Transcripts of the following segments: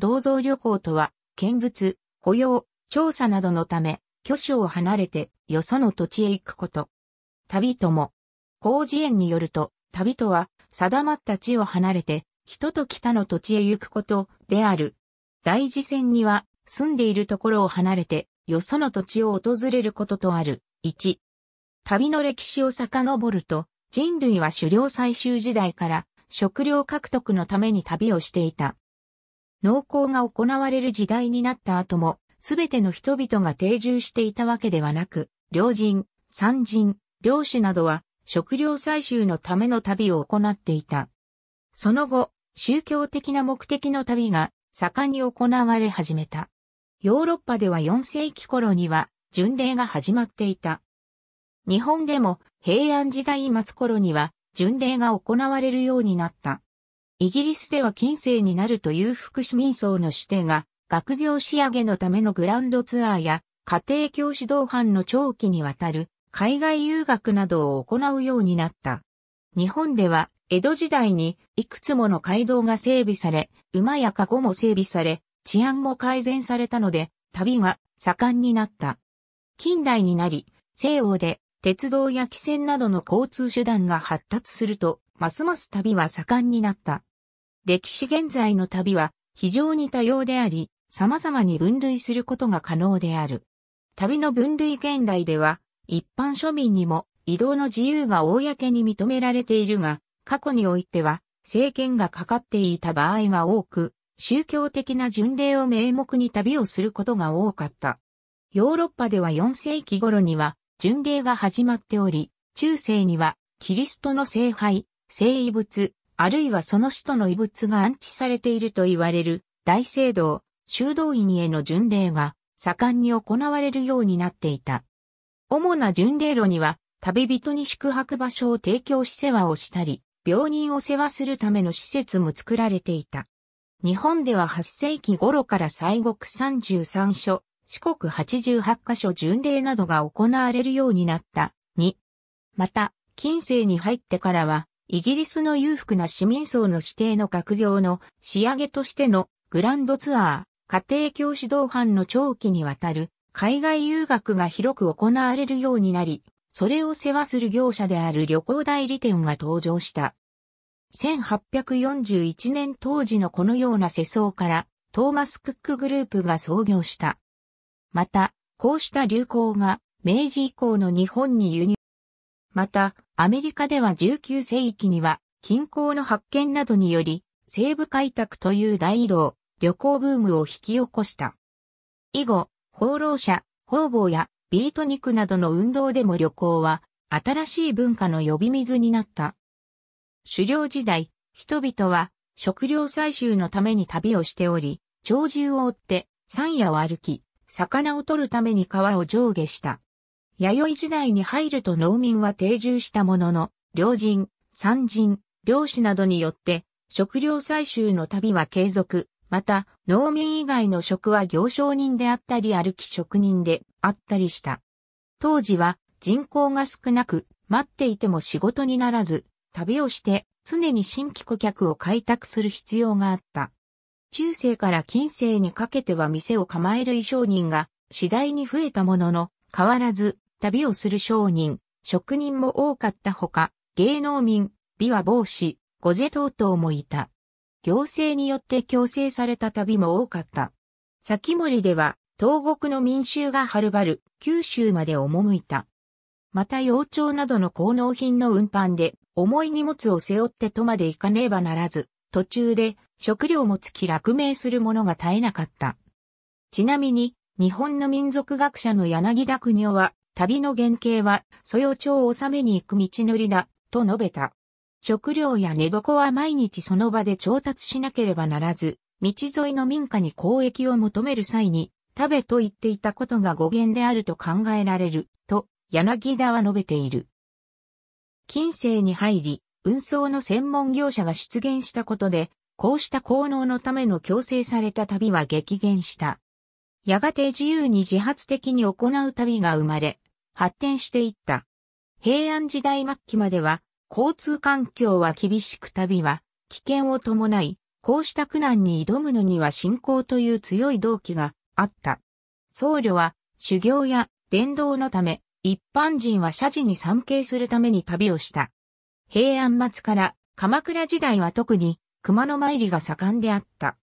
銅像旅行とは、見物、雇用、調査などのため、居所を離れて、よその土地へ行くこと。旅とも。広辞苑によると、旅とは、定まった地を離れて、人と北の土地へ行くことである。大事線には、住んでいるところを離れて、よその土地を訪れることとある。1。旅の歴史を遡ると、人類は狩猟採集時代から食料獲得のために旅をしていた。農耕が行われる時代になった後も、すべての人々が定住していたわけではなく、良人、産人、領主などは食料採集のための旅を行っていた。その後、宗教的な目的の旅が盛んに行われ始めた。ヨーロッパでは4世紀頃には巡礼が始まっていた。日本でも平安時代末頃には巡礼が行われるようになった。イギリスでは近世になるという福祉民層の指定が、学業仕上げのためのグランドツアーや、家庭教師同伴の長期にわたる、海外遊学などを行うようになった。日本では、江戸時代にいくつもの街道が整備され、馬や籠も整備され、治安も改善されたので、旅が盛んになった。近代になり、西欧で鉄道や汽船などの交通手段が発達すると、ますます旅は盛んになった。歴史現在の旅は非常に多様であり、様々に分類することが可能である。旅の分類現代では、一般庶民にも移動の自由が公に認められているが、過去においては政権がかかっていた場合が多く、宗教的な巡礼を名目に旅をすることが多かった。ヨーロッパでは4世紀頃には巡礼が始まっており、中世にはキリストの聖杯、聖遺物、あるいはその使徒の遺物が安置されていると言われる大聖堂、修道院への巡礼が盛んに行われるようになっていた。主な巡礼路には、旅人に宿泊場所を提供し世話をしたり、病人を世話するための施設も作られていた。日本では8世紀頃から西国33所、四国88箇所巡礼などが行われるようになった。2。また、近世に入ってからは、イギリスの裕福な市民層の指定の学業の仕上げとしてのグランドツアー、家庭教師同伴の長期にわたる海外遊学が広く行われるようになり、それを世話する業者である旅行代理店が登場した。1841年当時のこのような世相から、トーマス・クックグループが創業した。また、こうした流行が明治以降の日本に輸入。また、アメリカでは19世紀には、近郊の発見などにより、西部開拓という大移動、旅行ブームを引き起こした。以後、放浪者、方々やビートニクなどの運動でも旅行は、新しい文化の呼び水になった。狩猟時代、人々は食料採集のために旅をしており、鳥獣を追って山野を歩き、魚を取るために川を上下した。弥生時代に入ると農民は定住したものの、良人、山人、漁師などによって、食料採集の旅は継続、また、農民以外の職は行商人であったり歩き職人であったりした。当時は人口が少なく、待っていても仕事にならず、旅をして常に新規顧客を開拓する必要があった。中世から近世にかけては店を構える衣装人が次第に増えたものの、変わらず旅をする商人、職人も多かったほか、芸能民、美は帽子、御瀬等々もいた。行政によって強制された旅も多かった。先森では、東国の民衆がはるばる、九州まで赴いた。また洋鳥などの高能品の運搬で、重い荷物を背負って戸まで行かねばならず、途中で食料も尽き落命するものが絶えなかった。ちなみに、日本の民族学者の柳田国夫は、旅の原型は、蘇葉町を治めに行く道のりだ、と述べた。食料や寝床は毎日その場で調達しなければならず、道沿いの民家に交易を求める際に、食べと言っていたことが語源であると考えられる、と、柳田は述べている。近世に入り、運送の専門業者が出現したことで、こうした効能のための強制された旅は激減した。やがて自由に自発的に行う旅が生まれ、発展していった。平安時代末期までは、交通環境は厳しく旅は危険を伴い、こうした苦難に挑むのには信仰という強い動機があった。僧侶は修行や伝道のため、一般人は社寺に参詣するために旅をした。平安末から鎌倉時代は特に熊野参りが盛んであった。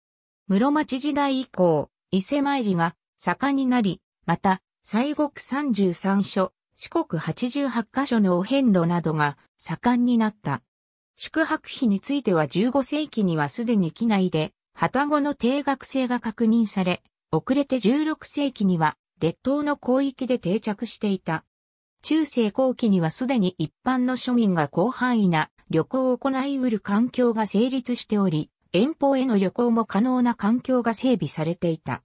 室町時代以降、伊勢参りが盛んになり、また西国33所、四国88カ所のお遍路などが盛んになった。宿泊費については15世紀にはすでに機内で、旗子の定額制が確認され、遅れて16世紀には列島の広域で定着していた。中世後期にはすでに一般の庶民が広範囲な旅行を行い得る環境が成立しており、遠方への旅行も可能な環境が整備されていた。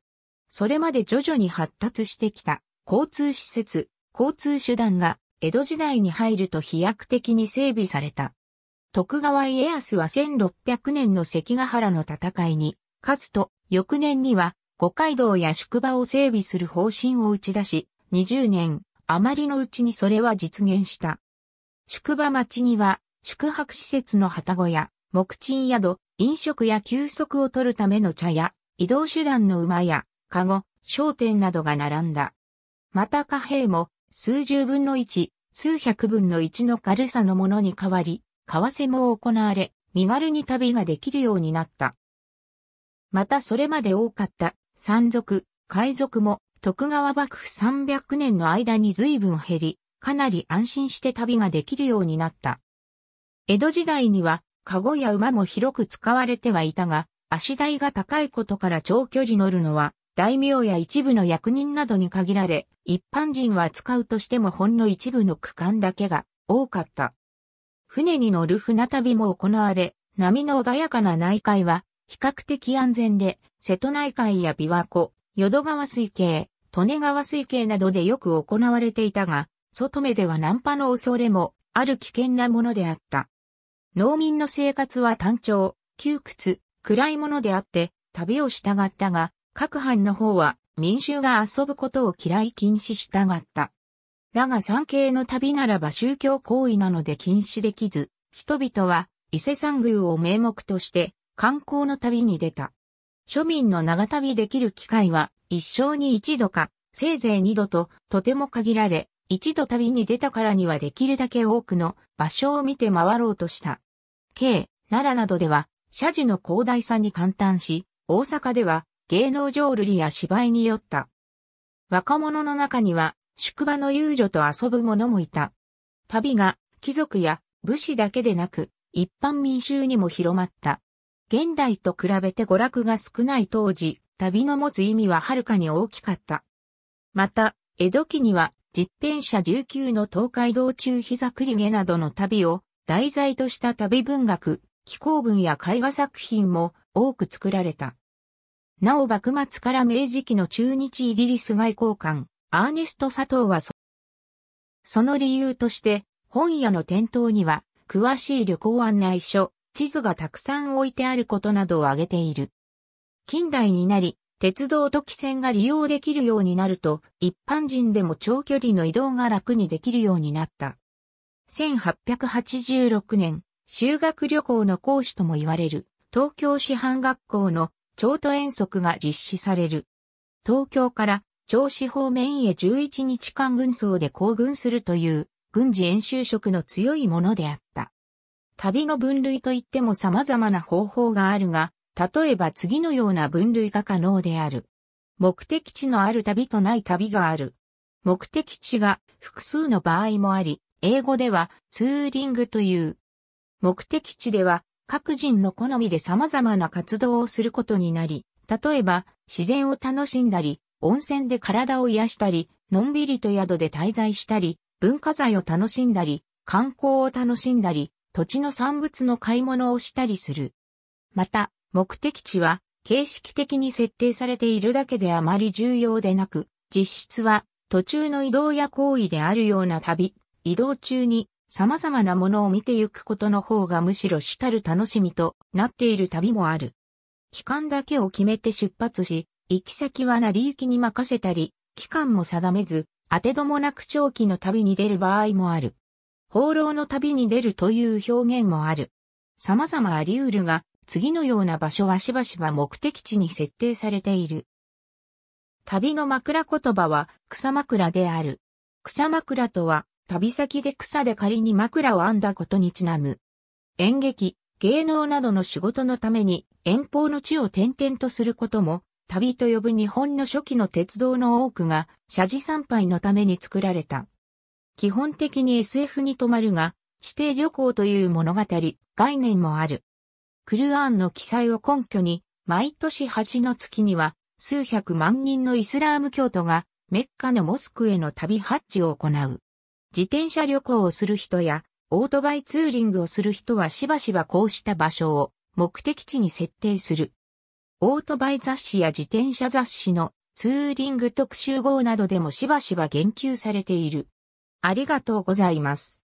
それまで徐々に発達してきた交通施設、交通手段が江戸時代に入ると飛躍的に整備された。徳川家康は1600年の関ヶ原の戦いに、勝つと、翌年には、五街道や宿場を整備する方針を打ち出し、20年、余りのうちにそれは実現した。宿場町には、宿泊施設の旗小屋、木賃宿、飲食や休息を取るための茶屋、移動手段の馬や、籠、商店などが並んだ。また貨幣も数十分の一、数百分の一の軽さのものに変わり、為替も行われ、身軽に旅ができるようになった。またそれまで多かった山賊、海賊も徳川幕府300年の間に随分減り、かなり安心して旅ができるようになった。江戸時代には、籠や馬も広く使われてはいたが、足台が高いことから長距離乗るのは大名や一部の役人などに限られ、一般人は使うとしてもほんの一部の区間だけが多かった。船に乗る船旅も行われ、波の穏やかな内海は比較的安全で、瀬戸内海や琵琶湖、淀川水系、利根川水系などでよく行われていたが、外目では難破の恐れもある危険なものであった。農民の生活は単調、窮屈、暗いものであって、旅を従ったが、各藩の方は民衆が遊ぶことを嫌い禁止したがった。だが参系の旅ならば宗教行為なので禁止できず、人々は伊勢山宮を名目として観光の旅に出た。庶民の長旅できる機会は一生に一度か、せいぜい二度ととても限られ、一度旅に出たからにはできるだけ多くの場所を見て回ろうとした。京、奈良などでは、社寺の広大さに簡単し、大阪では芸能浄瑠璃や芝居によった。若者の中には、宿場の遊女と遊ぶ者もいた。旅が、貴族や武士だけでなく、一般民衆にも広まった。現代と比べて娯楽が少ない当時、旅の持つ意味ははるかに大きかった。また、江戸期には、実編者19の東海道中膝栗毛などの旅を題材とした旅文学、紀行文や絵画作品も多く作られた。なお幕末から明治期の中日イギリス外交官、アーネスト佐藤はその理由として、本屋の店頭には、詳しい旅行案内書、地図がたくさん置いてあることなどを挙げている。近代になり、鉄道と汽船が利用できるようになると、一般人でも長距離の移動が楽にできるようになった。1886年、修学旅行の講師とも言われる、東京師範学校の京都遠足が実施される。東京から銚子方面へ11日間軍曹で行軍するという軍事演習色の強いものであった。旅の分類といっても様々な方法があるが、例えば次のような分類が可能である。目的地のある旅とない旅がある。目的地が複数の場合もあり、英語ではツーリングという。目的地では各人の好みで様々な活動をすることになり、例えば、自然を楽しんだり、温泉で体を癒したり、のんびりと宿で滞在したり、文化財を楽しんだり、観光を楽しんだり、土地の産物の買い物をしたりする。また、目的地は形式的に設定されているだけであまり重要でなく、実質は途中の移動や行為であるような旅、移動中に様々なものを見てゆくことの方がむしろ主たる楽しみとなっている旅もある。期間だけを決めて出発し、行き先は成り行きに任せたり、期間も定めず、当てどもなく長期の旅に出る場合もある。放浪の旅に出るという表現もある。様々あり得るが、次のような場所はしばしば目的地に設定されている。旅の枕言葉は草枕である。草枕とは旅先で草で仮に枕を編んだことにちなむ。演劇、芸能などの仕事のために遠方の地を転々とすることも、旅と呼ぶ日本の初期の鉄道の多くが、社寺参拝のために作られた。基本的に SF に泊まるが、指定旅行という物語、概念もある。クルアーンの記載を根拠に、毎年8の月には、数百万人のイスラーム教徒が、メッカのモスクへの旅ハッジを行う。自転車旅行をする人や、オートバイツーリングをする人はしばしばこうした場所を目的地に設定する。オートバイ雑誌や自転車雑誌のツーリング特集号などでもしばしば言及されている。ありがとうございます。